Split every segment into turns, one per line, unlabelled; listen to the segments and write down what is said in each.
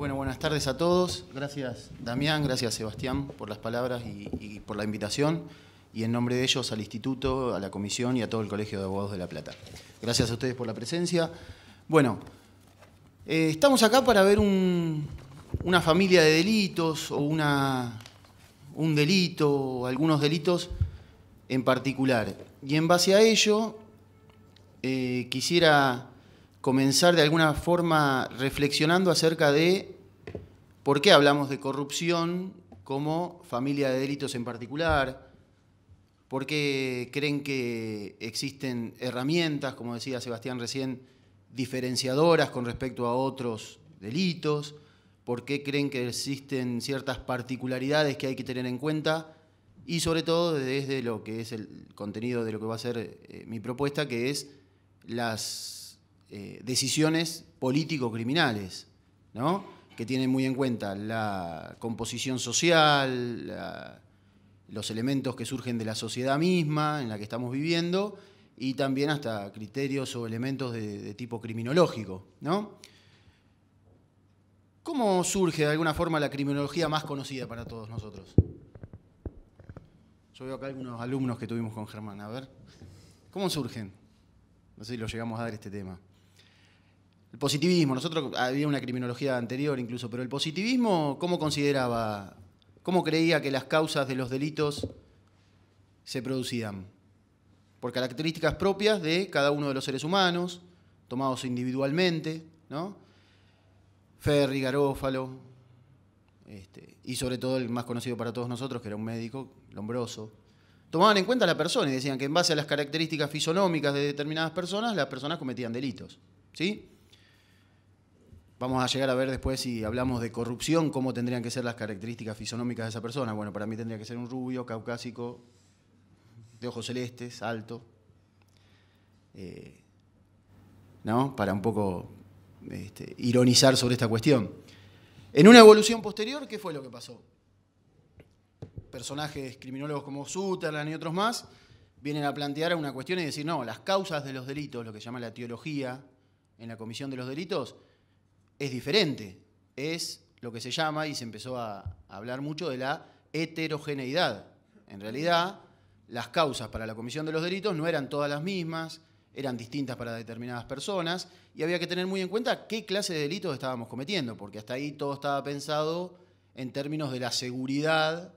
Bueno, buenas tardes a todos. Gracias Damián, gracias Sebastián por las palabras y, por la invitación. Y en nombre de ellos al Instituto, a la Comisión y a todo el Colegio de Abogados de La Plata. Gracias a ustedes por la presencia. Bueno, eh, estamos acá para ver una familia de delitos o un delito o algunos delitos en particular. Y en base a ello, eh, quisiera comenzar de alguna forma reflexionando acerca de por qué hablamos de corrupción como familia de delitos en particular, por qué creen que existen herramientas, como decía Sebastián recién, diferenciadoras con respecto a otros delitos, por qué creen que existen ciertas particularidades que hay que tener en cuenta y sobre todo desde lo que es el contenido de lo que va a ser eh, mi propuesta, que es las eh, decisiones político-criminales, ¿no? que tienen muy en cuenta la composición social, los elementos que surgen de la sociedad misma en la que estamos viviendo y también hasta criterios o elementos de, tipo criminológico. ¿no? ¿Cómo surge de alguna forma la criminología más conocida para todos nosotros? Yo veo acá algunos alumnos que tuvimos con Germán, a ver. ¿Cómo surgen? No sé si lo llegamos a dar este tema. El positivismo, nosotros había una criminología anterior incluso, pero el positivismo, ¿cómo consideraba, cómo creía que las causas de los delitos se producían? Por características propias de cada uno de los seres humanos, tomados individualmente, ¿no? Ferry Garófalo, este, y sobre todo el más conocido para todos nosotros, que era un médico, Lombroso tomaban en cuenta a la persona y decían que en base a las características fisonómicas de determinadas personas, las personas cometían delitos. ¿Sí? Vamos a llegar a ver después si hablamos de corrupción, cómo tendrían que ser las características fisonómicas de esa persona. Bueno, para mí tendría que ser un rubio, caucásico, de ojos celestes, alto. Eh, ¿No? Para un poco este, ironizar sobre esta cuestión. En una evolución posterior, ¿qué fue lo que pasó? Personajes criminólogos como Sutherland y otros más vienen a plantear una cuestión y decir, no, las causas de los delitos, lo que se llama la teología en la comisión de los delitos, es diferente. Es lo que se llama, y se empezó a, hablar mucho, de la heterogeneidad. En realidad, las causas para la comisión de los delitos no eran todas las mismas, eran distintas para determinadas personas, y había que tener muy en cuenta qué clase de delitos estábamos cometiendo, porque hasta ahí todo estaba pensado en términos de la seguridad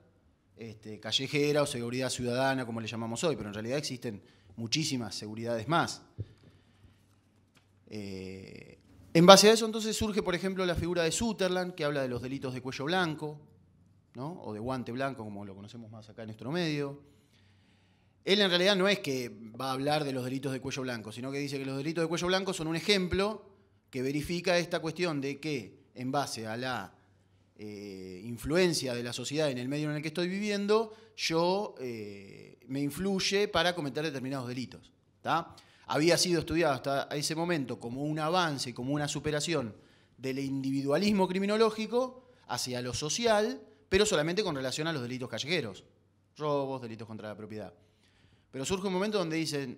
este, callejera o seguridad ciudadana, como le llamamos hoy, pero en realidad existen muchísimas seguridades más. Eh, en base a eso entonces surge, por ejemplo, la figura de Sutherland, que habla de los delitos de cuello blanco, ¿no? o de guante blanco, como lo conocemos más acá en nuestro medio. Él en realidad no es que va a hablar de los delitos de cuello blanco, sino que dice que los delitos de cuello blanco son un ejemplo que verifica esta cuestión de que en base a la eh, influencia de la sociedad en el medio en el que estoy viviendo, yo eh, me influye para cometer determinados delitos. ¿Está? había sido estudiado hasta ese momento como un avance, como una superación del individualismo criminológico hacia lo social, pero solamente con relación a los delitos callejeros, robos, delitos contra la propiedad. Pero surge un momento donde dicen,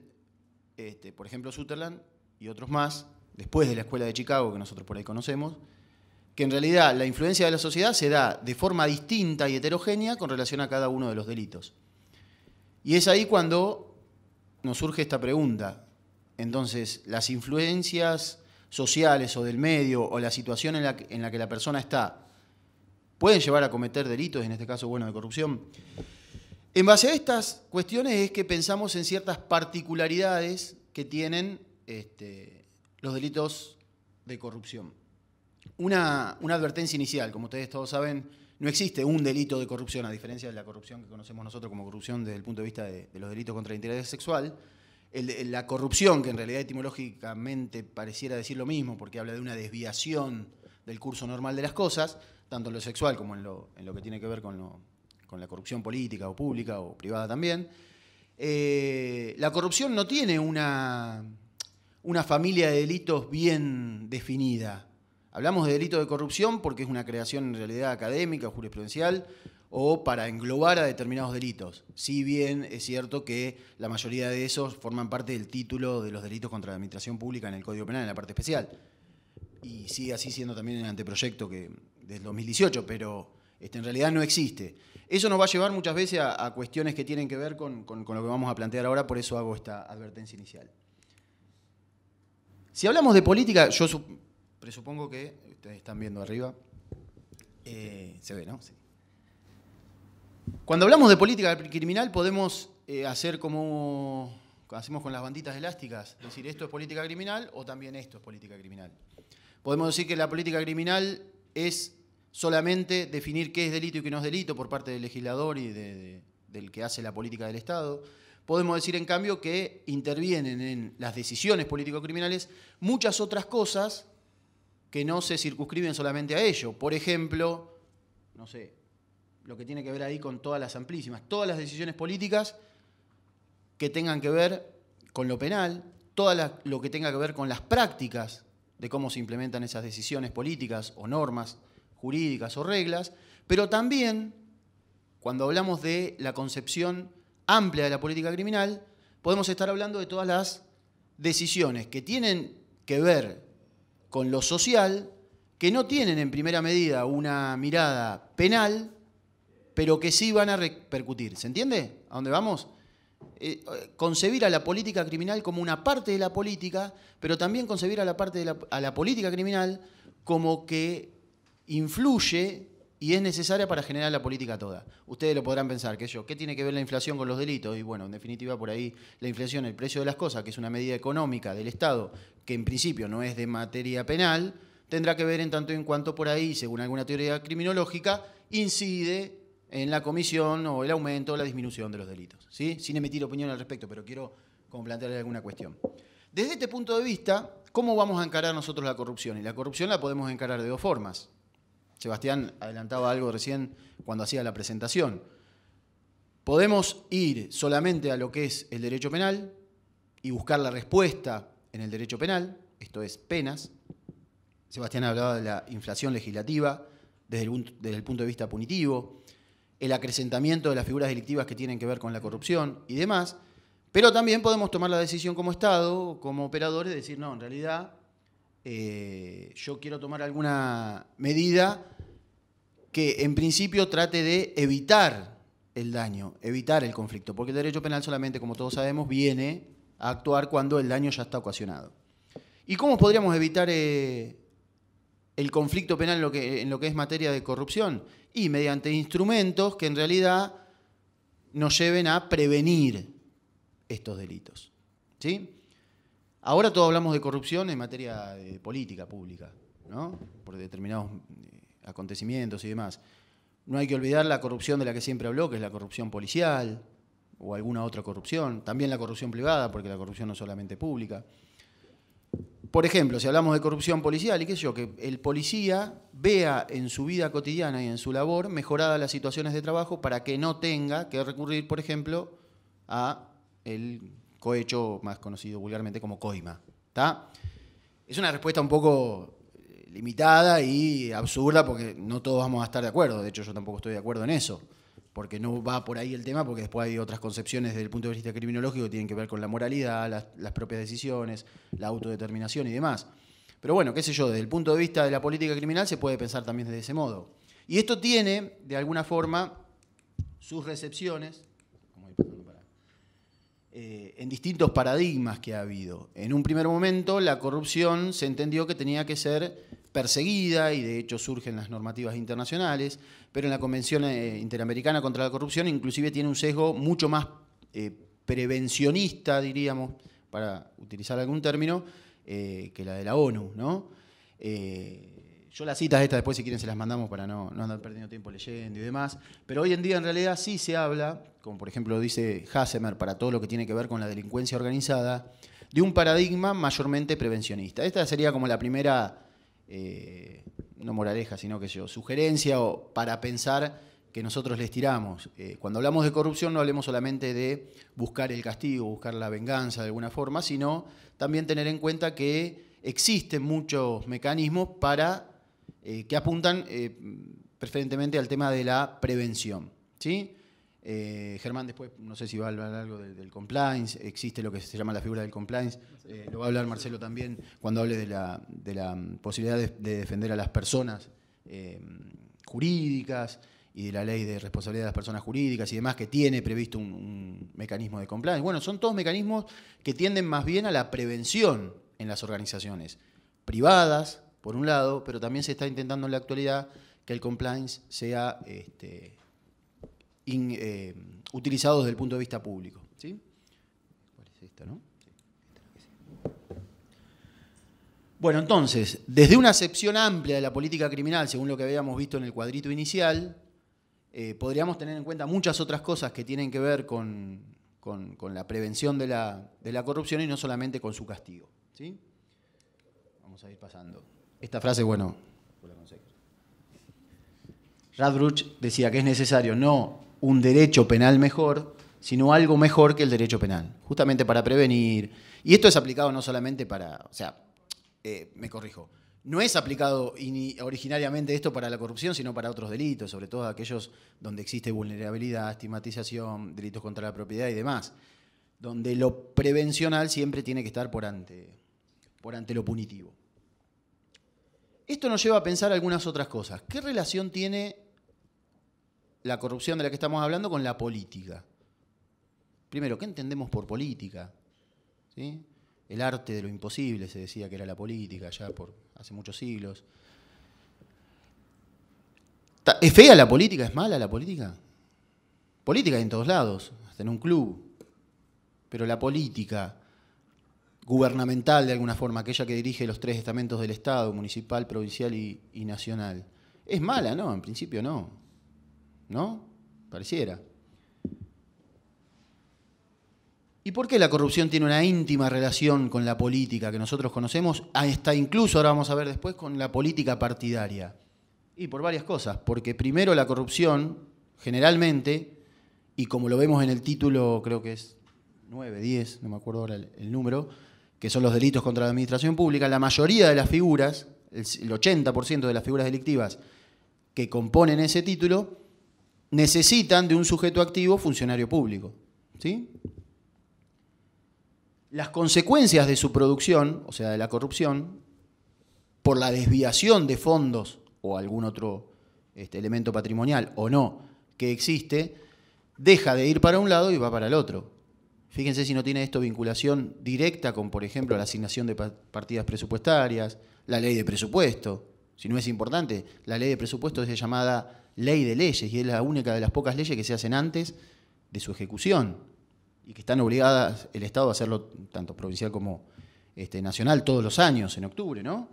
este, por ejemplo, Sutherland y otros más, después de la escuela de Chicago, que nosotros por ahí conocemos, que en realidad la influencia de la sociedad se da de forma distinta y heterogénea con relación a cada uno de los delitos. Y es ahí cuando nos surge esta pregunta, entonces, las influencias sociales o del medio o la situación en la, que, la persona está pueden llevar a cometer delitos, en este caso, bueno, de corrupción. En base a estas cuestiones es que pensamos en ciertas particularidades que tienen este, los delitos de corrupción. Una, advertencia inicial, como ustedes todos saben, no existe un delito de corrupción, a diferencia de la corrupción que conocemos nosotros como corrupción desde el punto de vista de, los delitos contra la interés sexual la corrupción, que en realidad etimológicamente pareciera decir lo mismo, porque habla de una desviación del curso normal de las cosas, tanto en lo sexual como en lo, en lo que tiene que ver con, con, la corrupción política o pública o privada también. Eh, la corrupción no tiene una, una familia de delitos bien definida. Hablamos de delito de corrupción porque es una creación en realidad académica, o jurisprudencial, o para englobar a determinados delitos. Si bien es cierto que la mayoría de esos forman parte del título de los delitos contra la administración pública en el Código Penal, en la parte especial. Y sigue así siendo también el anteproyecto que, del 2018, pero este, en realidad no existe. Eso nos va a llevar muchas veces a, cuestiones que tienen que ver con, lo que vamos a plantear ahora, por eso hago esta advertencia inicial. Si hablamos de política, yo presupongo que, ustedes están viendo arriba, eh, se ve, ¿no? Sí. Cuando hablamos de política criminal podemos eh, hacer como hacemos con las banditas elásticas, decir esto es política criminal o también esto es política criminal. Podemos decir que la política criminal es solamente definir qué es delito y qué no es delito por parte del legislador y del que hace la política del Estado. Podemos decir, en cambio, que intervienen en las decisiones político-criminales muchas otras cosas que no se circunscriben solamente a ello. Por ejemplo, no sé, lo que tiene que ver ahí con todas las amplísimas, todas las decisiones políticas que tengan que ver con lo penal, todo lo que tenga que ver con las prácticas de cómo se implementan esas decisiones políticas o normas jurídicas o reglas, pero también cuando hablamos de la concepción amplia de la política criminal, podemos estar hablando de todas las decisiones que tienen que ver con lo social, que no tienen en primera medida una mirada penal, pero que sí van a repercutir. ¿Se entiende? ¿A dónde vamos? Eh, concebir a la política criminal como una parte de la política, pero también concebir a la, parte a la política criminal como que influye y es necesaria para generar la política toda. Ustedes lo podrán pensar, que yo, ¿qué tiene que ver la inflación con los delitos? Y bueno, en definitiva, por ahí la inflación, el precio de las cosas, que es una medida económica del Estado, que en principio no es de materia penal, tendrá que ver en tanto y en cuanto por ahí, según alguna teoría criminológica, incide en la comisión o el aumento o la disminución de los delitos. ¿sí? Sin emitir opinión al respecto, pero quiero como plantearle alguna cuestión. Desde este punto de vista, ¿cómo vamos a encarar nosotros la corrupción? Y la corrupción la podemos encarar de dos formas. Sebastián adelantaba algo recién cuando hacía la presentación. Podemos ir solamente a lo que es el derecho penal y buscar la respuesta en el derecho penal, esto es penas. Sebastián hablaba de la inflación legislativa desde el punto de vista punitivo el acrecentamiento de las figuras delictivas que tienen que ver con la corrupción y demás, pero también podemos tomar la decisión como Estado, como operadores, de decir, no, en realidad eh, yo quiero tomar alguna medida que en principio trate de evitar el daño, evitar el conflicto, porque el derecho penal solamente, como todos sabemos, viene a actuar cuando el daño ya está ocasionado. ¿Y cómo podríamos evitar eh, el conflicto penal en lo, que, es materia de corrupción y mediante instrumentos que en realidad nos lleven a prevenir estos delitos. ¿Sí? Ahora todos hablamos de corrupción en materia de política pública, ¿no? por determinados eh, acontecimientos y demás. No hay que olvidar la corrupción de la que siempre habló, que es la corrupción policial o alguna otra corrupción, también la corrupción privada, porque la corrupción no es solamente pública por ejemplo, si hablamos de corrupción policial, y qué sé yo, que el policía vea en su vida cotidiana y en su labor mejoradas las situaciones de trabajo para que no tenga que recurrir, por ejemplo, a el cohecho más conocido vulgarmente como coima. Es una respuesta un poco eh, limitada y absurda porque no todos vamos a estar de acuerdo, de hecho yo tampoco estoy de acuerdo en eso porque no va por ahí el tema, porque después hay otras concepciones desde el punto de vista criminológico que tienen que ver con la moralidad, las, propias decisiones, la autodeterminación y demás. Pero bueno, qué sé yo, desde el punto de vista de la política criminal se puede pensar también de ese modo. Y esto tiene, de alguna forma, sus recepciones eh, en distintos paradigmas que ha habido. En un primer momento, la corrupción se entendió que tenía que ser perseguida y de hecho surgen las normativas internacionales, pero en la Convención eh, Interamericana contra la Corrupción inclusive tiene un sesgo mucho más eh, prevencionista, diríamos, para utilizar algún término, eh, que la de la ONU. ¿no? yo las citas estas después si quieren se las mandamos para no, no andar perdiendo tiempo leyendo y demás, pero hoy en día en realidad sí se habla, como por ejemplo dice Hassemer, para todo lo que tiene que ver con la delincuencia organizada, de un paradigma mayormente prevencionista. Esta sería como la primera eh, no moraleja, sino que yo, sugerencia o para pensar que nosotros les tiramos. Eh, cuando hablamos de corrupción no hablemos solamente de buscar el castigo, buscar la venganza de alguna forma, sino también tener en cuenta que existen muchos mecanismos para eh, que apuntan preferentemente al tema de la prevención. ¿sí? Eh, Germán después, no sé si va a hablar algo del, compliance, existe lo que se llama la figura del compliance, eh, lo va a hablar Marcelo también cuando hable de la, mm, posibilidad de, defender a las personas eh, jurídicas y de la ley de responsabilidad de las personas jurídicas y demás que tiene previsto un, un mecanismo de compliance. Bueno, son todos mecanismos que tienden más bien a la prevención en las organizaciones privadas, por un lado, pero también se está intentando en la actualidad que el compliance sea... Este, eh, utilizados desde el punto de vista público. Bueno, entonces, desde una acepción amplia de la política criminal, según lo que habíamos visto en el cuadrito inicial, eh, podríamos tener en cuenta muchas otras cosas que tienen que ver con, la prevención de la, corrupción y no solamente con su castigo. Vamos a ir pasando. Esta frase, bueno, Radbruch decía que es necesario no un derecho penal mejor, sino algo mejor que el derecho penal, justamente para prevenir. Y esto es aplicado no solamente para, o sea, eh, me corrijo, no es aplicado originariamente esto para la corrupción, sino para otros delitos, sobre todo aquellos donde existe vulnerabilidad, estigmatización, delitos contra la propiedad y demás, donde lo prevencional siempre tiene que estar por ante, por ante lo punitivo. Esto nos lleva a pensar algunas otras cosas. ¿Qué relación tiene la corrupción de la que estamos hablando con la política. Primero, ¿qué entendemos por política? ¿Sí? El arte de lo imposible se decía que era la política ya por hace muchos siglos. ¿Es fea la política? ¿Es mala la política? Política hay en todos lados, hasta en un club. Pero la política gubernamental, de alguna forma, aquella que dirige los tres estamentos del Estado, municipal, provincial y nacional, es mala, ¿no? En principio no. ¿no? Pareciera. ¿Y por qué la corrupción tiene una íntima relación con la política que nosotros conocemos, hasta incluso ahora vamos a ver después con la política partidaria? Y por varias cosas, porque primero la corrupción, generalmente, y como lo vemos en el título, creo que es 9, 10, no me acuerdo ahora el, el número, que son los delitos contra la administración pública, la mayoría de las figuras, el 80% de las figuras delictivas que componen ese título, necesitan de un sujeto activo funcionario público. ¿sí? Las consecuencias de su producción, o sea, de la corrupción, por la desviación de fondos o algún otro este, elemento patrimonial o no que existe, deja de ir para un lado y va para el otro. Fíjense si no tiene esto vinculación directa con, por ejemplo, la asignación de partidas presupuestarias, la ley de presupuesto. Si no es importante, la ley de presupuesto es llamada ley de leyes y es la única de las pocas leyes que se hacen antes de su ejecución y que están obligadas el Estado a hacerlo tanto provincial como este, nacional todos los años en octubre, ¿no?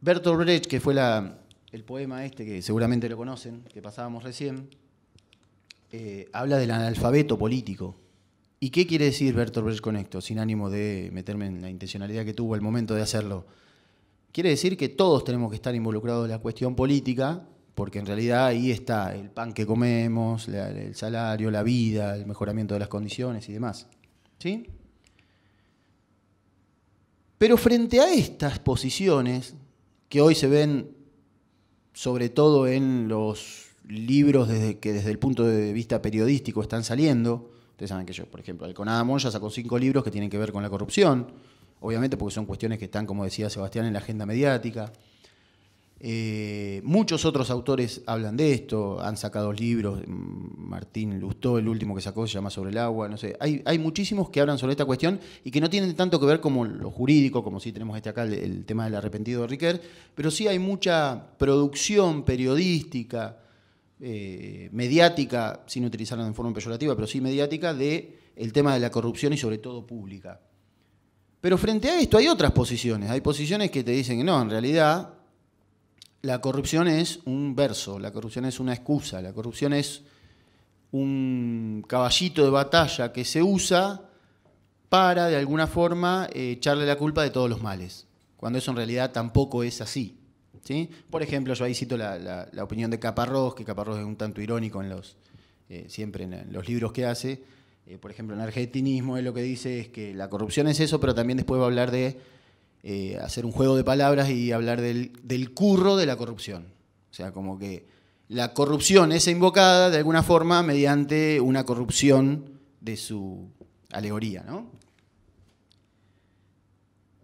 Bertolt Brecht, que fue la, el poema este que seguramente lo conocen, que pasábamos recién, eh, habla del analfabeto político. ¿Y qué quiere decir Bertolt Brecht con esto? Sin ánimo de meterme en la intencionalidad que tuvo al momento de hacerlo. Quiere decir que todos tenemos que estar involucrados en la cuestión política, porque en realidad ahí está el pan que comemos, el salario, la vida, el mejoramiento de las condiciones y demás. Pero frente a estas posiciones, que hoy se ven sobre todo en los libros desde, que desde el punto de vista periodístico están saliendo, ustedes saben que yo, por ejemplo, Alconada ya sacó cinco libros que tienen que ver con la corrupción, obviamente porque son cuestiones que están, como decía Sebastián, en la agenda mediática. Eh, muchos otros autores hablan de esto, han sacado libros, mm, Martín Lustó, el último que sacó se llama Sobre el agua, no sé, hay, muchísimos que hablan sobre esta cuestión y que no tienen tanto que ver como lo jurídico, como si tenemos este acá el, tema del arrepentido de Riquer, pero sí hay mucha producción periodística, eh, mediática, sin utilizarlo en forma peyorativa, pero sí mediática, de el tema de la corrupción y sobre todo pública. Pero frente a esto hay otras posiciones. Hay posiciones que te dicen que no, en realidad la corrupción es un verso, la corrupción es una excusa, la corrupción es un caballito de batalla que se usa para, de alguna forma, echarle la culpa de todos los males, cuando eso en realidad tampoco es así. ¿sí? Por ejemplo, yo ahí cito la, opinión de Caparrós, que Caparrós es un tanto irónico en los, eh, siempre en los libros que hace, eh, por ejemplo, en argentinismo, él lo que dice es que la corrupción es eso, pero también después va a hablar de eh, hacer un juego de palabras y hablar del, curro de la corrupción. O sea, como que la corrupción es invocada de alguna forma mediante una corrupción de su alegoría,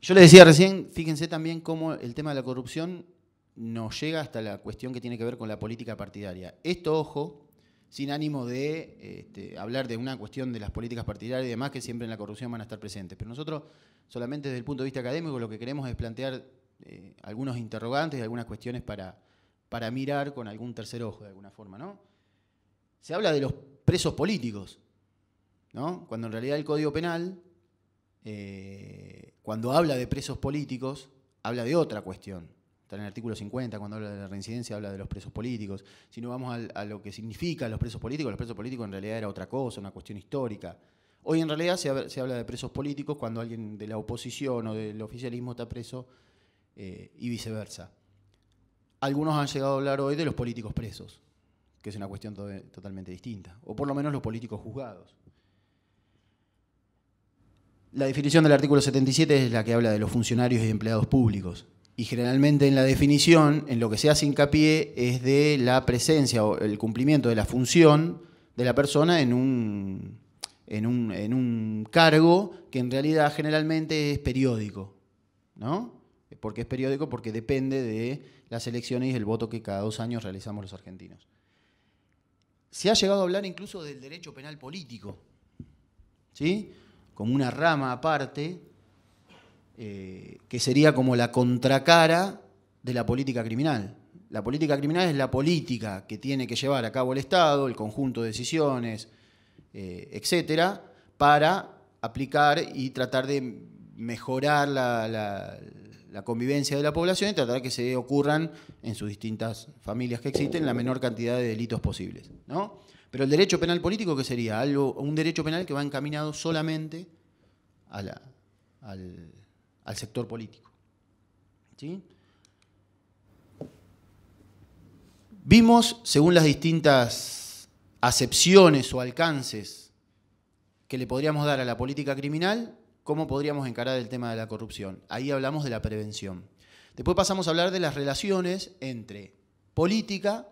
Yo le decía recién, fíjense también cómo el tema de la corrupción nos llega hasta la cuestión que tiene que ver con la política partidaria. Esto, ojo, sin ánimo de este, hablar de una cuestión de las políticas partidarias y demás que siempre en la corrupción van a estar presentes. Pero nosotros, solamente desde el punto de vista académico, lo que queremos es plantear eh, algunos interrogantes y algunas cuestiones para, para mirar con algún tercer ojo, de alguna forma, ¿no? Se habla de los presos políticos, ¿no? Cuando en realidad el Código Penal, eh, cuando habla de presos políticos, habla de otra cuestión está en el artículo 50, cuando habla de la reincidencia, habla de los presos políticos. Si no vamos a, lo que significa los presos políticos, los presos políticos en realidad era otra cosa, una cuestión histórica. Hoy en realidad se, habla de presos políticos cuando alguien de la oposición o del oficialismo está preso eh, y viceversa. Algunos han llegado a hablar hoy de los políticos presos, que es una cuestión totalmente distinta, o por lo menos los políticos juzgados. La definición del artículo 77 es la que habla de los funcionarios y empleados públicos y generalmente en la definición, en lo que se hace hincapié es de la presencia o el cumplimiento de la función de la persona en un, en un, cargo que en realidad generalmente es periódico. ¿No? Porque es periódico, porque depende de las elecciones y el voto que cada dos años realizamos los argentinos. Se ha llegado a hablar incluso del derecho penal político, ¿sí? Como una rama aparte eh, que sería como la contracara de la política criminal. La política criminal es la política que tiene que llevar a cabo el Estado, el conjunto de decisiones, etc., eh, etcétera, para aplicar y tratar de mejorar la, convivencia de la población y tratar que se ocurran en sus distintas familias que existen la menor cantidad de delitos posibles. ¿no? Pero el derecho penal político, ¿qué sería? Algo, un derecho penal que va encaminado solamente a la, al, al sector político. Vimos, según las distintas acepciones o alcances que le podríamos dar a la política criminal, cómo podríamos encarar el tema de la corrupción. Ahí hablamos de la prevención. Después pasamos a hablar de las relaciones entre política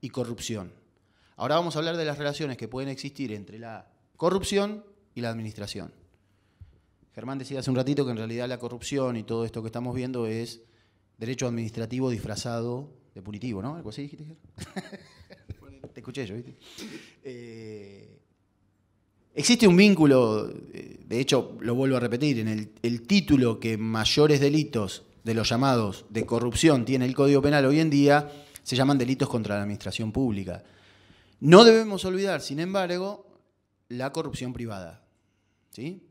y corrupción. Ahora vamos a hablar de las relaciones que pueden existir entre la corrupción y la administración. Germán decía hace un ratito que en realidad la corrupción y todo esto que estamos viendo es derecho administrativo disfrazado de punitivo, ¿no? Algo así dijiste, Te escuché yo, ¿viste? Eh, existe un vínculo, eh, de hecho lo vuelvo a repetir, en el, el título que mayores delitos de los llamados de corrupción tiene el Código Penal hoy en día, se llaman delitos contra la administración pública. No debemos olvidar, sin embargo, la corrupción privada. ¿sí?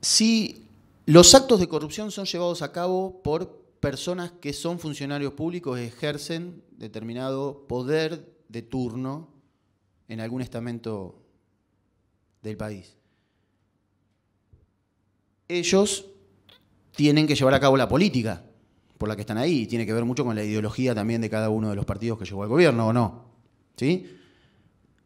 si los actos de corrupción son llevados a cabo por personas que son funcionarios públicos, y ejercen determinado poder de turno en algún estamento del país. Ellos tienen que llevar a cabo la política por la que están ahí, y tiene que ver mucho con la ideología también de cada uno de los partidos que llevó al gobierno, ¿o no? ¿Sí?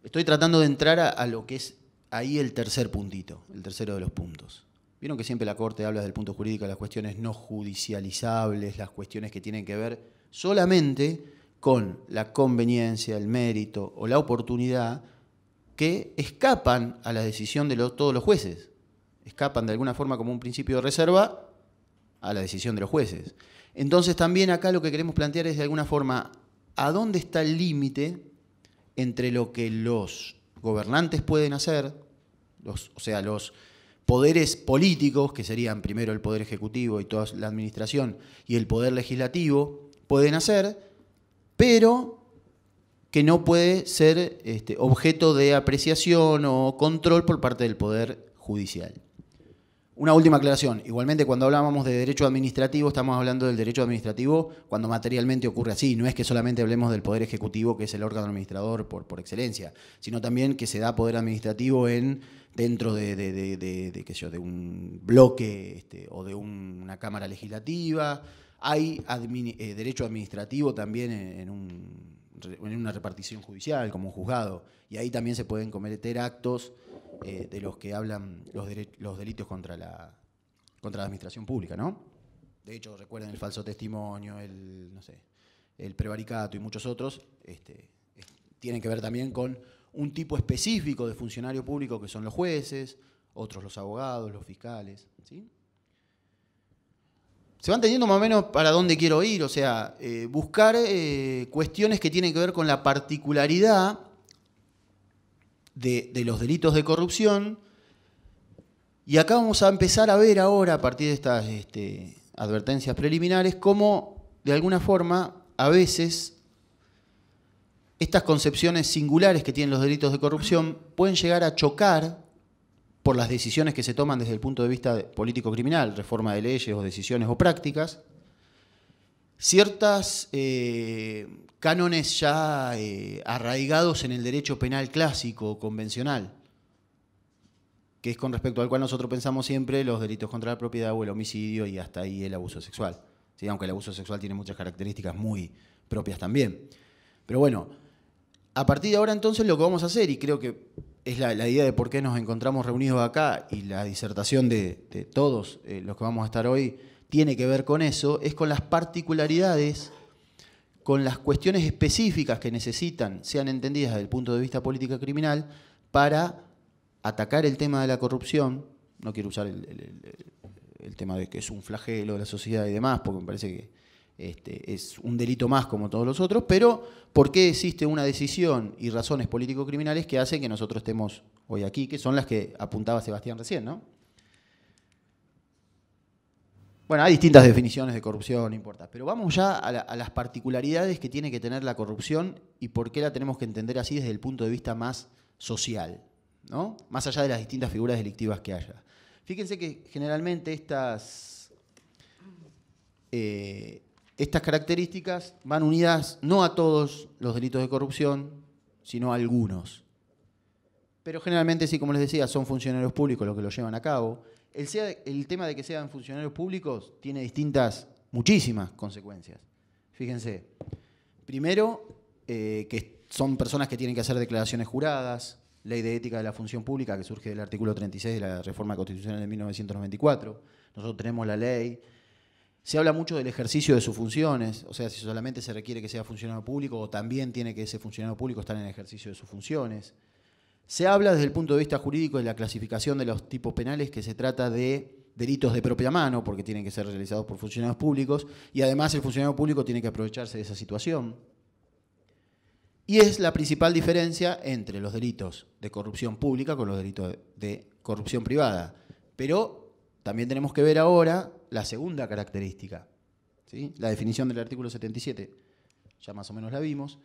Estoy tratando de entrar a lo que es ahí el tercer puntito, el tercero de los puntos. Vieron que siempre la Corte habla del punto jurídico de las cuestiones no judicializables, las cuestiones que tienen que ver solamente con la conveniencia, el mérito o la oportunidad que escapan a la decisión de todos los jueces. Escapan de alguna forma como un principio de reserva a la decisión de los jueces. Entonces también acá lo que queremos plantear es de alguna forma a dónde está el límite entre lo que los gobernantes pueden hacer, los, o sea, los poderes políticos, que serían primero el poder ejecutivo y toda la administración, y el poder legislativo, pueden hacer, pero que no puede ser este, objeto de apreciación o control por parte del poder judicial. Una última aclaración. Igualmente, cuando hablábamos de derecho administrativo, estamos hablando del derecho administrativo cuando materialmente ocurre así. No es que solamente hablemos del Poder Ejecutivo, que es el órgano administrador por, por excelencia, sino también que se da poder administrativo en dentro de, de un bloque este, o de una cámara legislativa. Hay eh, derecho administrativo también en, una repartición judicial, como un juzgado. Y ahí también se pueden cometer actos eh, de los que hablan los, los delitos contra la, contra la administración pública, ¿no? De hecho, recuerden el falso testimonio, el, no sé, el prevaricato y muchos otros, este, tienen que ver también con un tipo específico de funcionario público que son los jueces, otros los abogados, los fiscales. ¿sí? Se van teniendo más o menos para dónde quiero ir, o sea, eh, buscar eh, cuestiones que tienen que ver con la particularidad de, los delitos de corrupción. Y acá vamos a empezar a ver ahora, a partir de estas este, advertencias preliminares, cómo de alguna forma a veces estas concepciones singulares que tienen los delitos de corrupción pueden llegar a chocar por las decisiones que se toman desde el punto de vista político-criminal, reforma de leyes o decisiones o prácticas, ciertas eh, cánones ya eh, arraigados en el derecho penal clásico, convencional, que es con respecto al cual nosotros pensamos siempre los delitos contra la propiedad o el homicidio y hasta ahí el abuso sexual. ¿Sí? Aunque el abuso sexual tiene muchas características muy propias también. Pero bueno, a partir de ahora entonces lo que vamos a hacer, y creo que es la, idea de por qué nos encontramos reunidos acá y la disertación de, todos eh, los que vamos a estar hoy tiene que ver con eso, es con las particularidades, con las cuestiones específicas que necesitan, sean entendidas desde el punto de vista política criminal, para atacar el tema de la corrupción, no quiero usar el tema de que es un flagelo de la sociedad y demás, porque me parece que este, es un delito más como todos los otros, pero ¿por qué existe una decisión y razones político-criminales que hacen que nosotros estemos hoy aquí, que son las que apuntaba Sebastián recién, ¿no? Bueno, hay distintas definiciones de corrupción, no importa, pero vamos ya a, las particularidades que tiene que tener la corrupción y por qué la tenemos que entender así desde el punto de vista más social, ¿no? Más allá de las distintas figuras delictivas que haya. Fíjense que generalmente estas... Eh, estas características van unidas no a todos los delitos de corrupción, sino a algunos. Pero generalmente, sí, como les decía, son funcionarios públicos los que lo llevan a cabo. El, tema de que sean funcionarios públicos tiene distintas, muchísimas consecuencias. Fíjense, primero, eh, que son personas que tienen que hacer declaraciones juradas, ley de ética de la función pública que surge del artículo 36 de la reforma constitucional de 1994. Nosotros tenemos la ley se habla mucho del ejercicio de sus funciones, o sea, si solamente se requiere que sea funcionario público o también tiene que ese funcionario público estar en el ejercicio de sus funciones. Se habla desde el punto de vista jurídico de la clasificación de los tipos penales que se trata de delitos de propia mano, porque tienen que ser realizados por funcionarios públicos, y además el funcionario público tiene que aprovecharse de esa situación. Y es la principal diferencia entre los delitos de corrupción pública con los delitos de corrupción privada. Pero también tenemos que ver ahora la segunda característica, ¿sí? la definición del artículo 77, ya más o menos la vimos,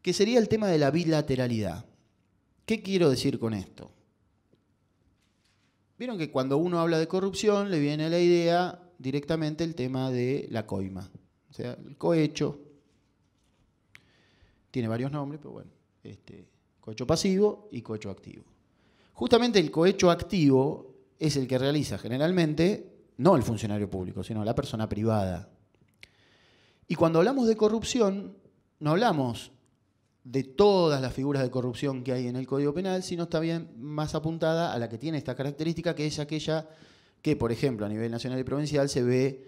que sería el tema de la bilateralidad. ¿Qué quiero decir con esto? Vieron que cuando uno habla de corrupción le viene a la idea directamente el tema de la coima, o sea, el cohecho. Tiene varios nombres, pero bueno, este, cohecho pasivo y cohecho activo. Justamente el cohecho activo es el que realiza generalmente no el funcionario público, sino la persona privada. Y cuando hablamos de corrupción, no hablamos de todas las figuras de corrupción que hay en el Código Penal, sino está bien más apuntada a la que tiene esta característica, que es aquella que, por ejemplo, a nivel nacional y provincial se ve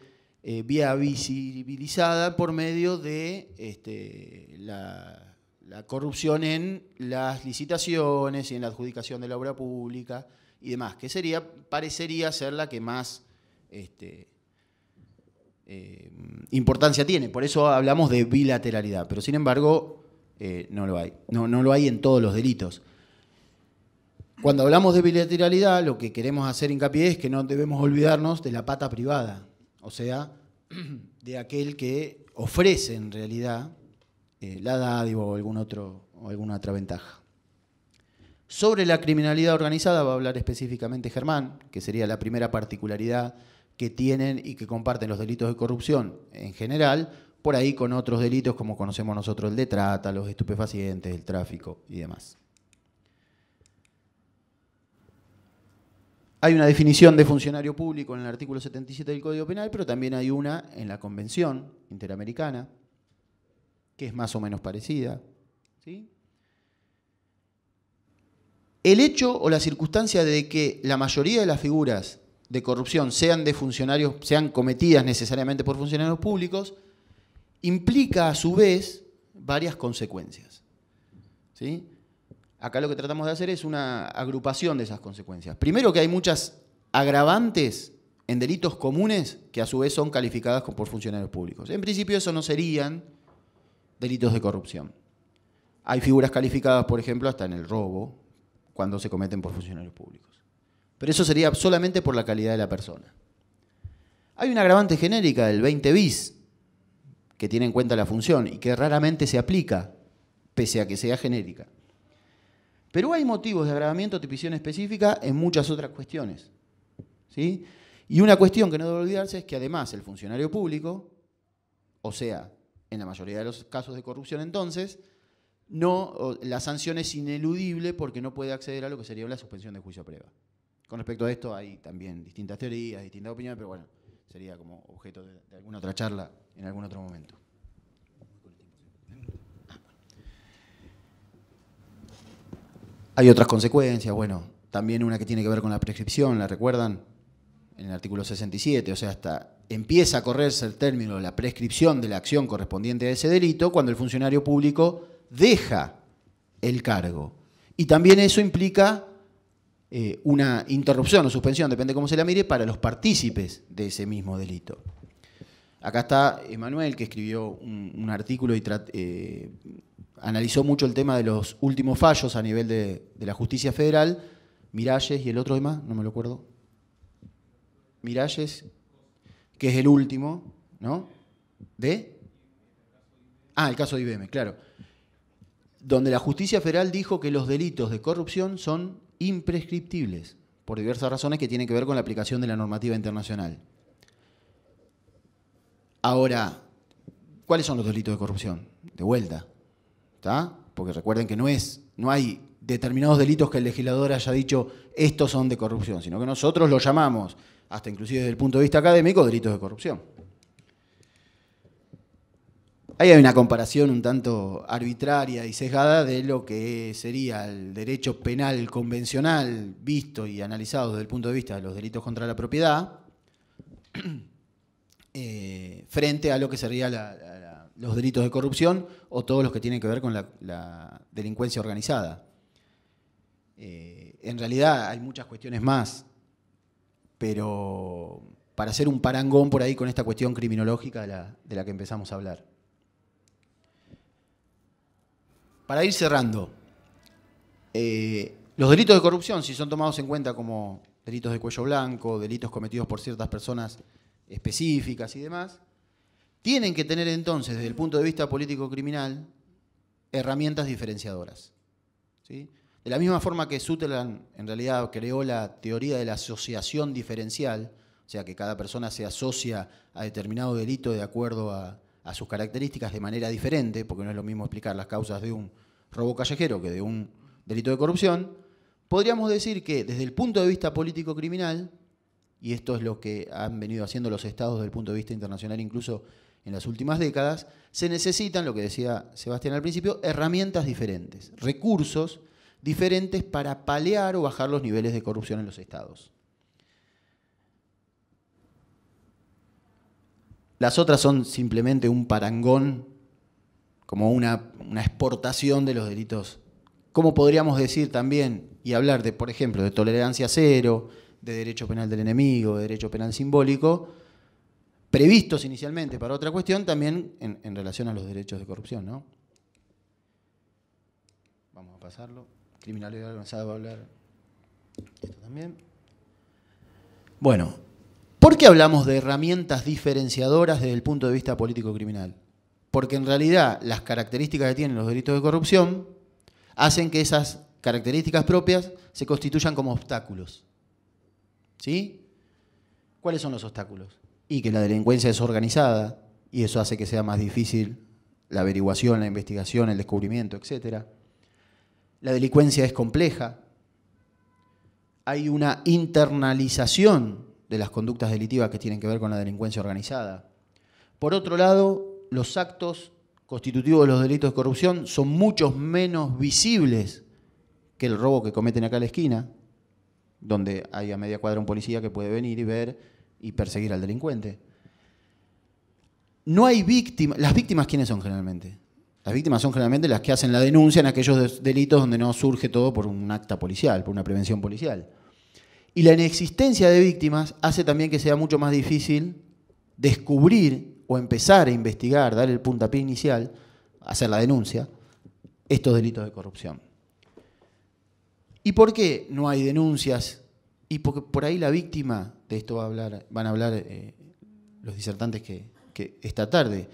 vía eh, visibilizada por medio de este, la, la corrupción en las licitaciones y en la adjudicación de la obra pública y demás, que sería, parecería ser la que más este, eh, importancia tiene. Por eso hablamos de bilateralidad, pero sin embargo eh, no lo hay. No, lo hay en todos los delitos. Cuando hablamos de bilateralidad, lo que queremos hacer hincapié es que no debemos olvidarnos de la pata privada, o sea, de aquel que ofrece en realidad eh, la dádiva o, algún otro, o alguna otra ventaja. Sobre la criminalidad organizada va a hablar específicamente Germán, que sería la primera particularidad que tienen y que comparten los delitos de corrupción en general, por ahí con otros delitos como conocemos nosotros el de trata, los estupefacientes, el tráfico y demás. Hay una definición de funcionario público en el artículo 77 del Código Penal, pero también hay una en la Convención Interamericana, que es más o menos parecida. El hecho o la circunstancia de que la mayoría de las figuras de corrupción sean de funcionarios, sean cometidas necesariamente por funcionarios públicos, implica a su vez varias consecuencias. ¿Sí? Acá lo que tratamos de hacer es una agrupación de esas consecuencias. Primero que hay muchas agravantes en delitos comunes que a su vez son calificadas por funcionarios públicos. En principio eso no serían delitos de corrupción. Hay figuras calificadas, por ejemplo, hasta en el robo, cuando se cometen por funcionarios públicos. Pero eso sería solamente por la calidad de la persona. Hay una agravante genérica del 20 bis que tiene en cuenta la función y que raramente se aplica, pese a que sea genérica. Pero hay motivos de agravamiento o tipición específica en muchas otras cuestiones. ¿sí? Y una cuestión que no debe olvidarse es que además el funcionario público, o sea, en la mayoría de los casos de corrupción entonces, no, la sanción es ineludible porque no puede acceder a lo que sería la suspensión de juicio a prueba. Con respecto a esto hay también distintas teorías, distintas opiniones, pero bueno, sería como objeto de, alguna otra charla en algún otro momento. Hay otras consecuencias, bueno, también una que tiene que ver con la prescripción, ¿la recuerdan? En el artículo 67, o sea, hasta empieza a correrse el término de la prescripción de la acción correspondiente a ese delito cuando el funcionario público deja el cargo. Y también eso implica eh, una interrupción o suspensión, depende cómo se la mire, para los partícipes de ese mismo delito. Acá está Emanuel, que escribió un, artículo y eh, analizó mucho el tema de los últimos fallos a nivel de, la justicia federal, Miralles y el otro más, no me lo acuerdo. Miralles, que es el último, ¿no? ¿De? Ah, el caso de IBM, claro. Donde la justicia federal dijo que los delitos de corrupción son imprescriptibles por diversas razones que tienen que ver con la aplicación de la normativa internacional. Ahora, ¿cuáles son los delitos de corrupción? De vuelta, ¿está? Porque recuerden que no es, no hay determinados delitos que el legislador haya dicho estos son de corrupción, sino que nosotros los llamamos, hasta inclusive desde el punto de vista académico, delitos de corrupción. Ahí hay una comparación un tanto arbitraria y sesgada de lo que sería el derecho penal convencional visto y analizado desde el punto de vista de los delitos contra la propiedad, eh, frente a lo que serían los delitos de corrupción o todos los que tienen que ver con la, delincuencia organizada. Eh, en realidad hay muchas cuestiones más, pero para hacer un parangón por ahí con esta cuestión criminológica de la que empezamos a hablar. para ir cerrando, eh, los delitos de corrupción, si son tomados en cuenta como delitos de cuello blanco, delitos cometidos por ciertas personas específicas y demás, tienen que tener entonces, desde el punto de vista político-criminal, herramientas diferenciadoras. De la misma forma que Sutherland en realidad creó la teoría de la asociación diferencial, o sea, que cada persona se asocia a determinado delito de acuerdo a, a sus características de manera diferente, porque no es lo mismo explicar las causas de un robo callejero que de un delito de corrupción, podríamos decir que desde el punto de vista político criminal, y esto es lo que han venido haciendo los estados desde el punto de vista internacional incluso en las últimas décadas, se necesitan, lo que decía Sebastián al principio, herramientas diferentes, recursos diferentes para palear o bajar los niveles de corrupción en los estados. Las otras son simplemente un parangón, como una, exportación de los delitos. ¿Cómo podríamos decir también y hablar de, por ejemplo, de tolerancia cero, de derecho penal del enemigo, de derecho penal simbólico, previstos inicialmente para otra cuestión, también en, relación a los derechos de corrupción, ¿no? Vamos a pasarlo. Criminalidad avanzada va a hablar esto también. Bueno, ¿Por qué hablamos de herramientas diferenciadoras desde el punto de vista político-criminal? Porque en realidad las características que tienen los delitos de corrupción hacen que esas características propias se constituyan como obstáculos. ¿Sí? ¿Cuáles son los obstáculos? Y que la delincuencia es organizada y eso hace que sea más difícil la averiguación, la investigación, el descubrimiento, etc. La delincuencia es compleja. Hay una internalización de las conductas delitivas que tienen que ver con la delincuencia organizada. Por otro lado, los actos constitutivos de los delitos de corrupción son muchos menos visibles que el robo que cometen acá a la esquina, donde hay a media cuadra un policía que puede venir y ver y perseguir al delincuente. No hay víctimas. ¿Las víctimas quiénes son generalmente? Las víctimas son generalmente las que hacen la denuncia en aquellos delitos donde no surge todo por un acta policial, por una prevención policial. Y la inexistencia de víctimas hace también que sea mucho más difícil descubrir o empezar a investigar, dar el puntapié inicial, hacer la denuncia, estos delitos de corrupción. ¿Y por qué no hay denuncias? Y por ahí la víctima, de esto va a hablar, van a hablar eh, los disertantes que esta tarde,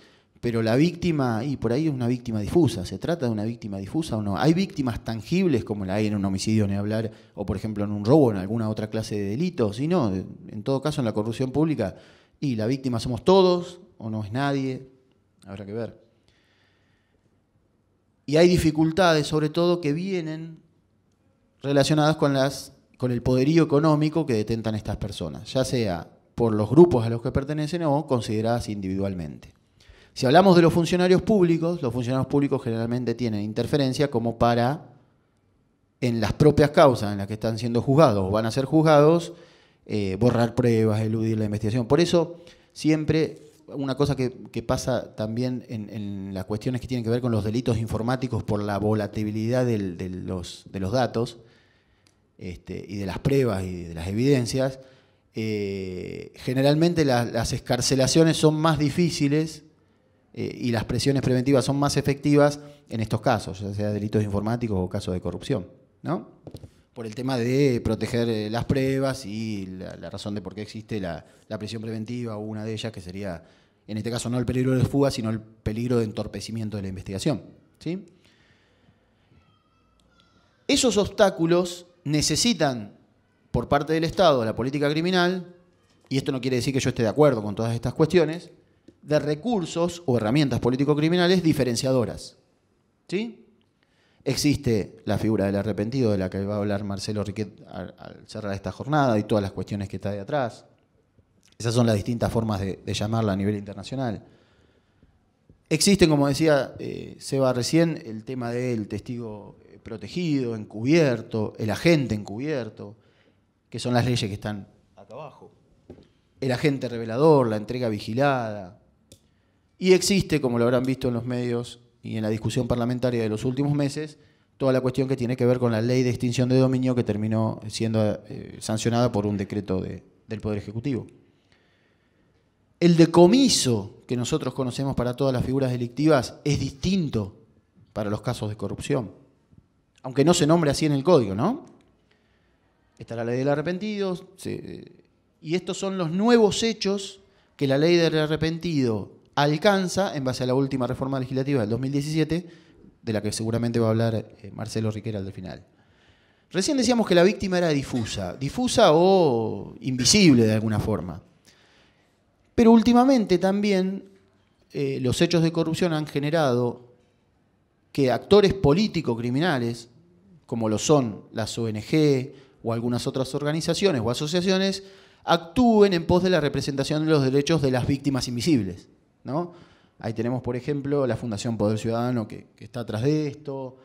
pero la víctima, y por ahí es una víctima difusa, ¿se trata de una víctima difusa o no? ¿Hay víctimas tangibles como la hay en un homicidio, ni hablar, o por ejemplo en un robo, en alguna otra clase de delitos? Si no, en todo caso en la corrupción pública, y la víctima somos todos o no es nadie, habrá que ver. Y hay dificultades, sobre todo, que vienen relacionadas con, las, con el poderío económico que detentan estas personas, ya sea por los grupos a los que pertenecen o consideradas individualmente. Si hablamos de los funcionarios públicos, los funcionarios públicos generalmente tienen interferencia como para, en las propias causas en las que están siendo juzgados o van a ser juzgados, eh, borrar pruebas, eludir la investigación. Por eso, siempre una cosa que, pasa también en, las cuestiones que tienen que ver con los delitos informáticos por la volatilidad de, los, datos este, y de las pruebas y de las evidencias, eh, generalmente las escarcelaciones son más difíciles eh, y las presiones preventivas son más efectivas en estos casos, ya sea delitos informáticos o casos de corrupción, ¿no? Por el tema de proteger eh, las pruebas y la, razón de por qué existe la, presión preventiva o una de ellas que sería, en este caso, no el peligro de fuga, sino el peligro de entorpecimiento de la investigación, ¿sí? Esos obstáculos necesitan por parte del Estado la política criminal, y esto no quiere decir que yo esté de acuerdo con todas estas cuestiones, de recursos o herramientas político-criminales diferenciadoras. ¿Sí? Existe la figura del arrepentido de la que va a hablar Marcelo Riquet al, cerrar esta jornada y todas las cuestiones que está de atrás. Esas son las distintas formas de, llamarla a nivel internacional. existe como decía eh, Seba recién, el tema del testigo eh, protegido, encubierto, el agente encubierto, que son las leyes que están acá abajo el agente revelador, la entrega vigilada. Y existe, como lo habrán visto en los medios y en la discusión parlamentaria de los últimos meses, toda la cuestión que tiene que ver con la ley de extinción de dominio que terminó siendo eh, sancionada por un decreto del Poder Ejecutivo. El decomiso que nosotros conocemos para todas las figuras delictivas es distinto para los casos de corrupción, aunque no se nombre así en el código, ¿no? Está la ley del arrepentido, se, eh, y estos son los nuevos hechos que la ley del arrepentido alcanza en base a la última reforma legislativa del 2017, de la que seguramente va a hablar eh, Marcelo Riquera al final. Recién decíamos que la víctima era difusa, difusa o invisible de alguna forma. Pero últimamente también eh, los hechos de corrupción han generado que actores políticos criminales, como lo son las ONG o algunas otras organizaciones o asociaciones, actúen en pos de la representación de los derechos de las víctimas invisibles. ¿no? Ahí tenemos, por ejemplo, la Fundación Poder Ciudadano que, está atrás de esto,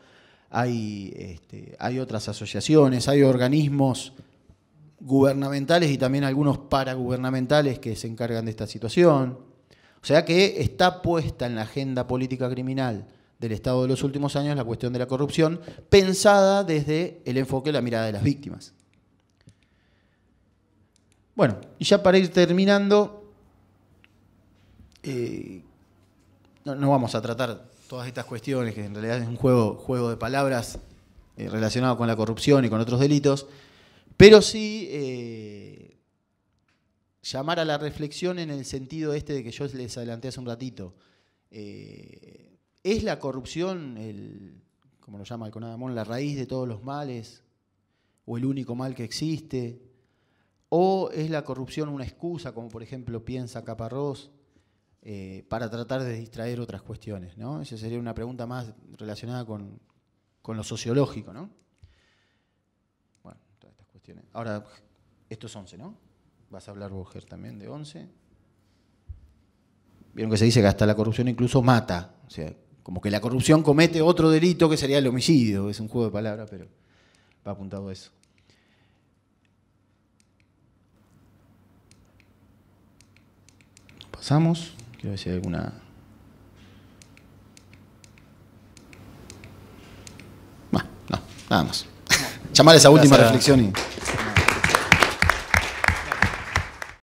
hay, este, hay otras asociaciones, hay organismos gubernamentales y también algunos paragubernamentales que se encargan de esta situación. O sea que está puesta en la agenda política criminal del Estado de los últimos años la cuestión de la corrupción, pensada desde el enfoque de la mirada de las víctimas. Bueno, y ya para ir terminando, eh, no, vamos a tratar todas estas cuestiones, que en realidad es un juego, juego de palabras eh, relacionado con la corrupción y con otros delitos, pero sí eh, llamar a la reflexión en el sentido este de que yo les adelanté hace un ratito. ¿Es la corrupción, el, como lo llama el Conadamón, la raíz de todos los males o el único mal que existe? ¿O es la corrupción una excusa, como por ejemplo piensa Caparrós, eh, para tratar de distraer otras cuestiones? ¿no? Esa sería una pregunta más relacionada con, lo sociológico. ¿no? Bueno, todas estas cuestiones. Ahora, esto es 11, ¿no? Vas a hablar Boger, también de 11. Vieron que se dice que hasta la corrupción incluso mata. O sea, como que la corrupción comete otro delito que sería el homicidio. Es un juego de palabras, pero va apuntado a eso. pasamos. Quiero ver si hay alguna. va no, nada más. Llamar esa última reflexión y.